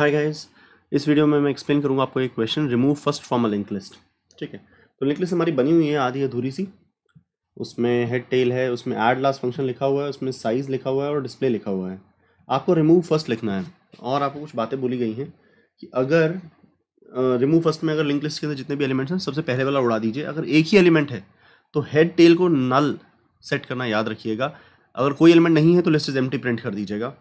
hi guys इस video में मैं एक्सप्लेन करूंगा आपको एक question remove first from a link list ठीक है तो लिंक लिस्ट हमारी बनी हुई है आधी अधूरी सी उसमें हेड टेल है उसमें एड लास्ट फंक्शन लिखा हुआ है उसमें साइज़ लिखा हुआ है और डिस्प्ले लिखा हुआ है आपको रिमूव फर्स्ट लिखना है और आपको कुछ बातें बोली गई हैं कि अगर रिमूव फर्स्ट में अगर लिंक लिस्ट के अंदर जितने भी एलिमेंट्स हैं सबसे पहले वाला उड़ा दीजिए अगर एक ही एलिमेंट है तो हेड टेल को नल सेट करना याद रखिएगा अगर कोई एलिमेंट नहीं है तो लिस्ट इज एम्प्टी प्रिंट कर दीजिएगा